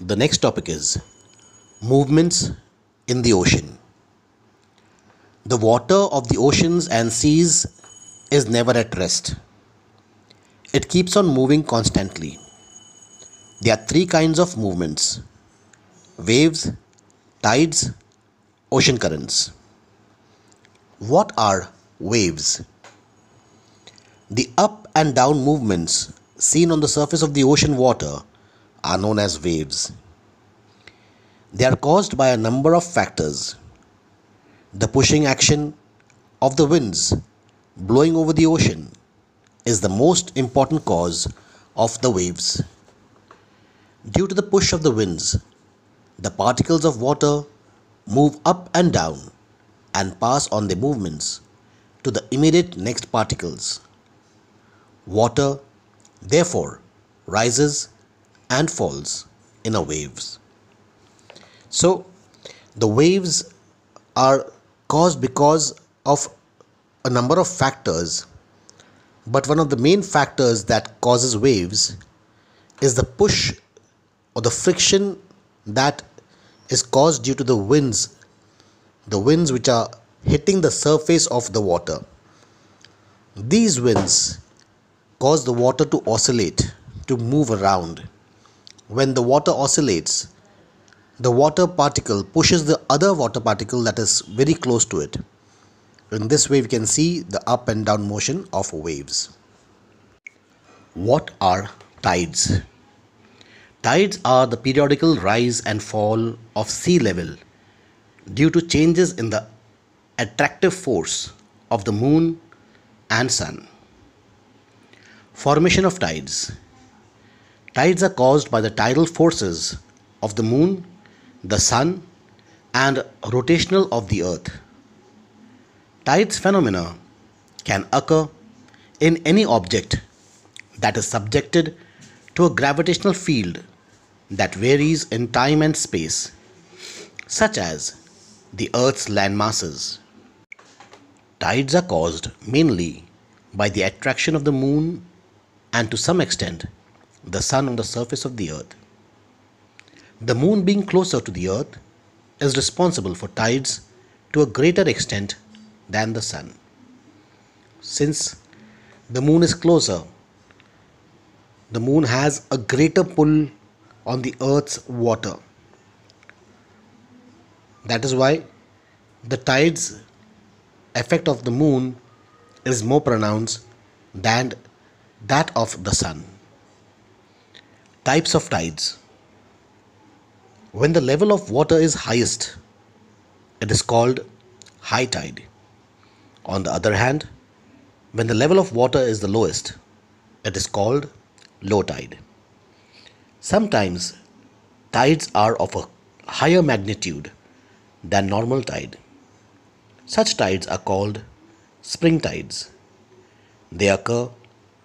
The next topic is movements in the ocean. The water of the oceans and seas is never at rest. It keeps on moving constantly. There are three kinds of movements waves, tides, ocean currents. What are waves? The up and down movements seen on the surface of the ocean water are known as waves. They are caused by a number of factors the pushing action of the winds blowing over the ocean is the most important cause of the waves. Due to the push of the winds, the particles of water move up and down and pass on their movements to the immediate next particles. Water, therefore, rises and falls in a waves so the waves are caused because of a number of factors but one of the main factors that causes waves is the push or the friction that is caused due to the winds the winds which are hitting the surface of the water these winds cause the water to oscillate to move around when the water oscillates, the water particle pushes the other water particle that is very close to it. In this way, we can see the up and down motion of waves. What are tides? Tides are the periodical rise and fall of sea level due to changes in the attractive force of the moon and sun. Formation of tides Tides are caused by the tidal forces of the moon, the sun, and rotational of the earth. Tides phenomena can occur in any object that is subjected to a gravitational field that varies in time and space, such as the Earth's landmasses. Tides are caused mainly by the attraction of the moon and to some extent the sun on the surface of the earth. The moon being closer to the earth is responsible for tides to a greater extent than the sun. Since the moon is closer, the moon has a greater pull on the earth's water. That is why the tides effect of the moon is more pronounced than that of the sun. Types of tides. When the level of water is highest, it is called high tide. On the other hand, when the level of water is the lowest, it is called low tide. Sometimes tides are of a higher magnitude than normal tide. Such tides are called spring tides. They occur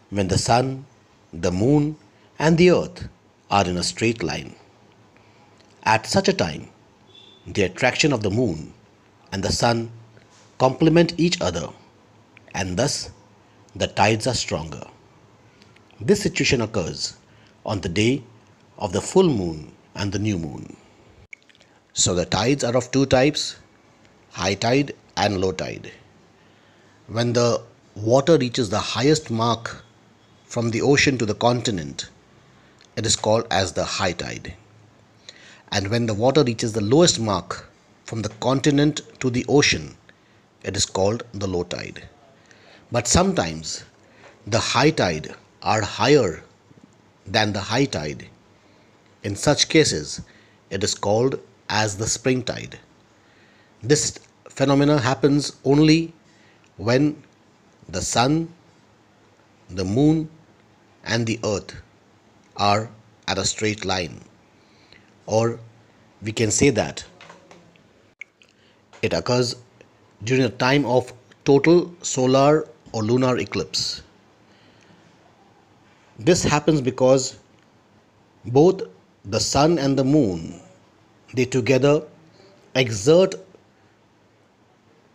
when the sun, the moon, and the earth are in a straight line. At such a time, the attraction of the moon and the sun complement each other, and thus the tides are stronger. This situation occurs on the day of the full moon and the new moon. So the tides are of two types high tide and low tide. When the water reaches the highest mark from the ocean to the continent, it is called as the high tide. And when the water reaches the lowest mark from the continent to the ocean, it is called the low tide. But sometimes the high tide are higher than the high tide. In such cases, it is called as the spring tide. This phenomenon happens only when the sun, the moon, and the earth are at a straight line. Or we can say that it occurs during a time of total solar or lunar eclipse. This happens because both the sun and the moon they together exert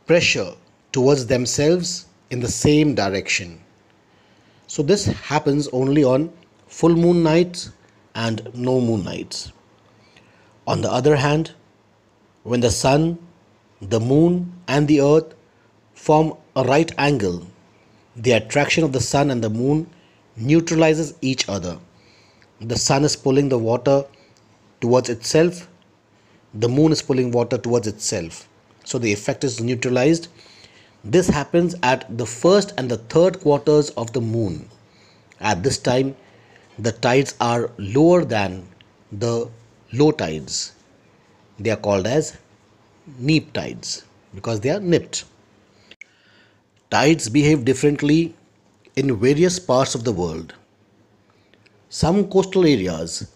pressure towards themselves in the same direction. So this happens only on full moon nights and no moon nights. On the other hand, when the sun, the moon, and the earth form a right angle, the attraction of the sun and the moon neutralizes each other. The sun is pulling the water towards itself, the moon is pulling water towards itself. So the effect is neutralized. This happens at the first and the third quarters of the moon. At this time, the tides are lower than the low tides. They are called as neap tides because they are nipped. Tides behave differently in various parts of the world. Some coastal areas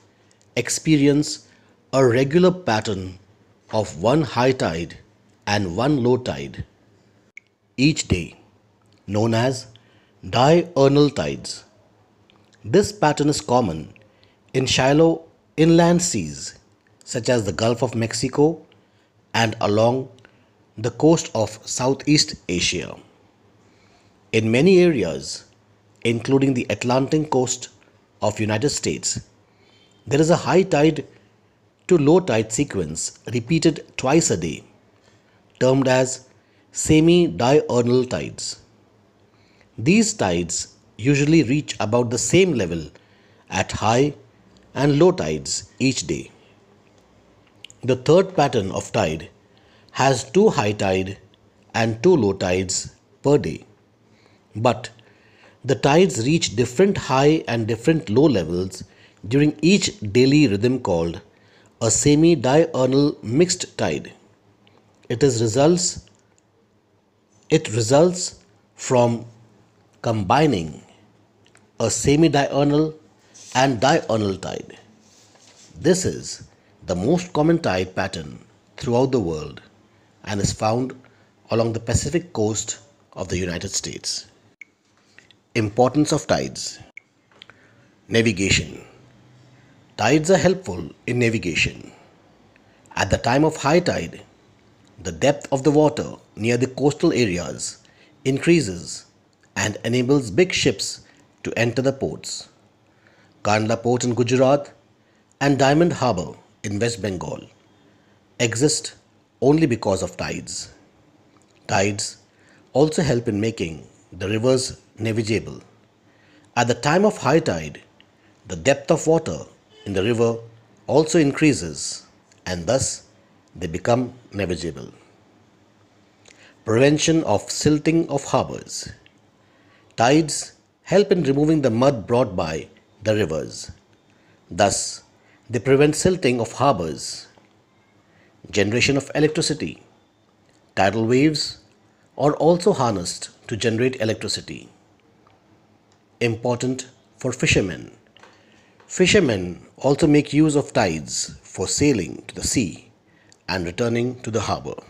experience a regular pattern of one high tide and one low tide each day, known as diurnal tides. This pattern is common in shallow inland seas such as the Gulf of Mexico and along the coast of Southeast Asia. In many areas, including the Atlantic coast of United States, there is a high tide to low tide sequence repeated twice a day, termed as semi-diurnal tides. These tides usually reach about the same level at high and low tides each day. The third pattern of tide has two high tide and two low tides per day. But the tides reach different high and different low levels during each daily rhythm called a semi diurnal mixed tide. It is results it results from combining a semi-diurnal and diurnal tide. This is the most common tide pattern throughout the world and is found along the Pacific coast of the United States. Importance of tides Navigation Tides are helpful in navigation. At the time of high tide, the depth of the water near the coastal areas increases and enables big ships to enter the ports Kandla Port in Gujarat and Diamond Harbour in West Bengal exist only because of tides. Tides also help in making the rivers navigable. At the time of high tide, the depth of water in the river also increases and thus they become navigable. Prevention of silting of harbours. Tides help in removing the mud brought by the rivers. Thus, they prevent silting of harbors, generation of electricity. Tidal waves are also harnessed to generate electricity. Important for fishermen. Fishermen also make use of tides for sailing to the sea and returning to the harbor.